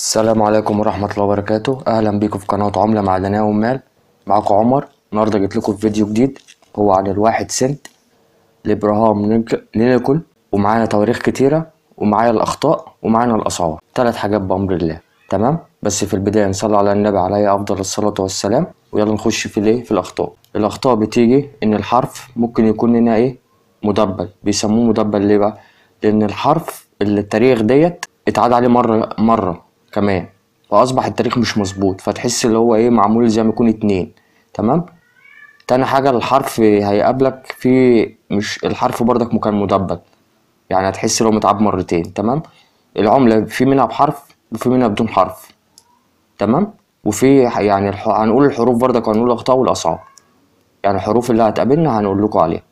السلام عليكم ورحمة الله وبركاته أهلا بيكم في قناة عملة معدنية ومال معاكم عمر النهاردة جيت لكم فيديو جديد هو عن الواحد سنت لإبراهام لينكولن ومعانا تواريخ كتيرة ومعايا الأخطاء ومعانا الأسعار تلات حاجات بأمر الله تمام بس في البداية نصلي على النبي عليه أفضل الصلاة والسلام ويلا نخش في الإيه في الأخطاء الأخطاء بتيجي إن الحرف ممكن يكون هنا إيه مدبل بيسموه مدبل ليه بقى؟ لأن الحرف اللي التاريخ ديت اتعاد عليه مرة مرة كمان فاصبح التاريخ مش مظبوط فتحس اللي هو ايه معمول زي ما يكون اتنين تمام تاني حاجة الحرف هيقابلك في مش الحرف برضك مكان مدبل يعني هتحس لو متعب مرتين تمام العملة في منها بحرف وفي منها بدون حرف تمام وفي يعني الح... هنقول الحروف برضك هنقول الأخطاء والأصعب يعني الحروف اللي هتقابلنا هنقول لكم عليها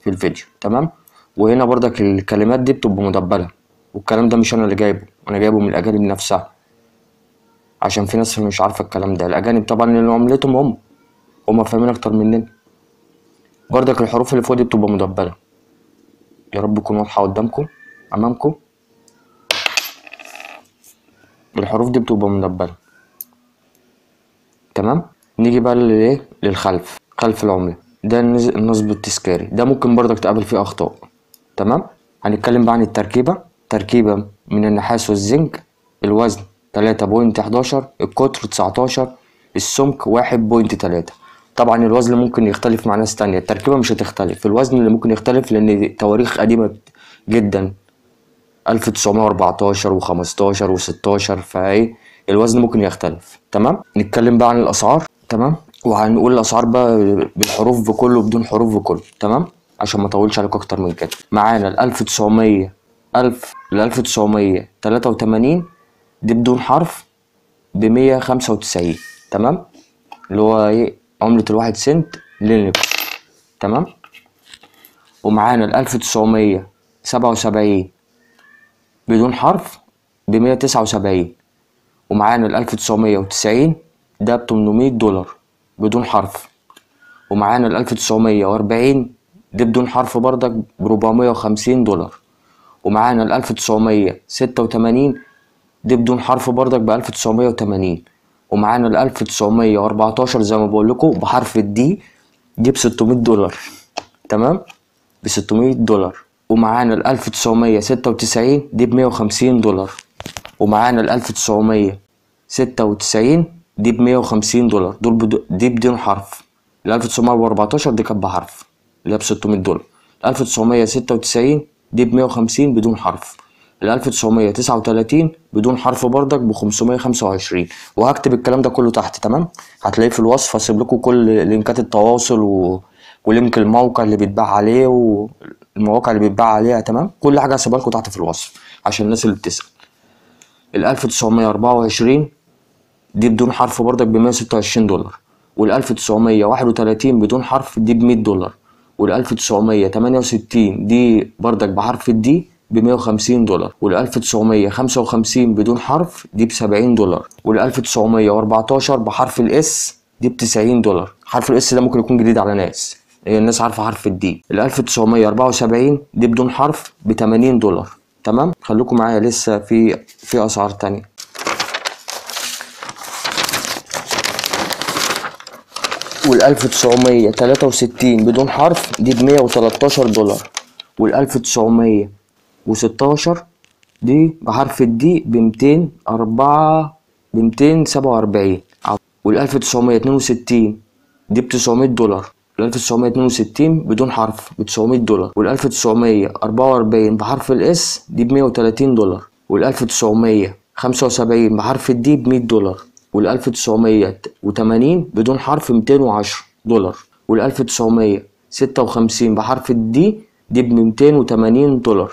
في الفيديو تمام وهنا برضك الكلمات دي بتبقى مدبلة والكلام ده مش أنا اللي جايبه أنا جايبه من الأجانب نفسها عشان في ناس مش عارفه الكلام ده الاجانب طبعا اللي عملتهم هم هم فاهمين اكتر مننا بردك الحروف اللي فوق دي بتبقى مدبله يا رب تكون واضحه قدامكم امامكم الحروف دي بتبقى مدبله تمام نيجي بقى للايه للخلف خلف العمله ده النصب التذكاري ده ممكن بردك تقابل فيه اخطاء تمام هنتكلم بقى عن التركيبه تركيبه من النحاس والزنك الوزن تلاتة بوينت حداشر القطر تسعتاشر السمك واحد بوينت تلاتة طبعا الوزن ممكن يختلف مع ناس تانية التركيبة مش هتختلف الوزن اللي ممكن يختلف لأن تواريخ قديمة جدا ألف تسعمائة وأربعتاشر وخمستاشر وستاشر فايه الوزن ممكن يختلف تمام نتكلم بقى عن الأسعار تمام وهنقول الأسعار بقى بالحروف بكله بدون حروف بكله تمام عشان ما اطولش عليكم اكتر من كده معانا ال 1900 1000 ل 1983 دي بدون حرف بمية خمسة وتسعين تمام اللي هو ايه عملة الواحد سنت لينكس تمام ومعانا الألف تسعمية سبعة وسبعين بدون حرف بمية تسعة وسبعين ومعانا الألف تسعمية وتسعين ده 800 دولار بدون حرف ومعانا الألف تسعمية وأربعين دي بدون حرف بردك بربعمية وخمسين دولار ومعانا الألف تسعمية ستة وتمانين دي بدون حرف بردك ب 1980 ومعانا ال 1914 زي ما بقول لكم بحرف الدي دي ب 600 دولار تمام ب 600 دولار ومعانا ال 1996 دي ب 150 دولار ومعانا ال 1996 دي ب 150 دولار دول بدو دي بدون حرف ال 1914 دي كانت بحرف اللي هي ب 600 دولار 1996 دي ب 150 بدون حرف ل 1939 بدون حرف بردك ب 525 وهكتب الكلام ده كله تحت تمام هتلاقيه في الوصف هسيب لكم كل لينكات التواصل و... ولينك الموقع اللي بيتباع عليه والمواقع اللي بيتباع عليها تمام كل حاجه هسيبها لكم تحت في الوصف عشان الناس اللي بتسال ال 1924 دي بدون حرف بردك ب 126 دولار وال 1931 بدون حرف دي ب 100 دولار وال 1968 دي بردك بحرف الدي ب 150 دولار وال 1955 بدون حرف دي ب 70 دولار وال 1914 بحرف الاس دي ب 90 دولار حرف الاس ده ممكن يكون جديد على ناس الناس عارفه حرف الدي ال 1974 دي بدون حرف ب 80 دولار تمام خليكم معايا لسه في في اسعار تانية وال 1963 بدون حرف دي ب 113 دولار وال 1900 وستاشر دي بحرف الدي بمتين أربعة بمتين سبعة وأربعين والألف تسعمية اتنين وستين دي بتسعمية دولار الألف تسعمية اتنين وستين بدون حرف بتسعمية دولار والألف تسعمية أربعة وأربعين بحرف الإس دي بمية وتلاتين دولار والألف تسعمية خمسة وسبعين بحرف الدي بمية دولار والألف تسعمية وتمانين بدون حرف ميتين وعشرة دولار والألف تسعمية ستة وخمسين بحرف الدي دي بميتين وتمانين دولار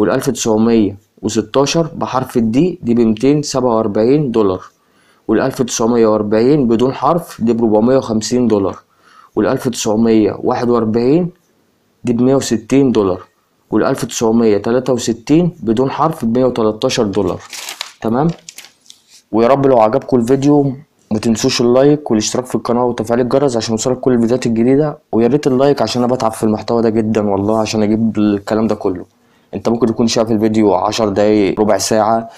والألف تسعمية وستاشر بحرف الدي دي بمتين سبعة وأربعين دولار والألف تسعمية وأربعين بدون حرف دي بربعمية وخمسين دولار والألف تسعمية واحد وأربعين دي بمية وستين دولار والألف تسعمية تلاتة وستين بدون حرف بمية 113 دولار تمام ويا رب لو عجبكم الفيديو متنسوش اللايك والاشتراك في القناة وتفعيل الجرس عشان يوصلك كل الفيديوهات الجديدة وياريت اللايك عشان انا بتعب في المحتوى ده جدا والله عشان اجيب الكلام ده كله انت ممكن تكون شايف الفيديو 10 دقايق ربع ساعه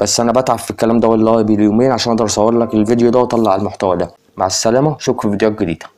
بس انا بتعب في الكلام ده والله باليومين عشان اقدر اصور لك الفيديو ده واطلع المحتوى ده مع السلامه اشوفكم في فيديوهات جديده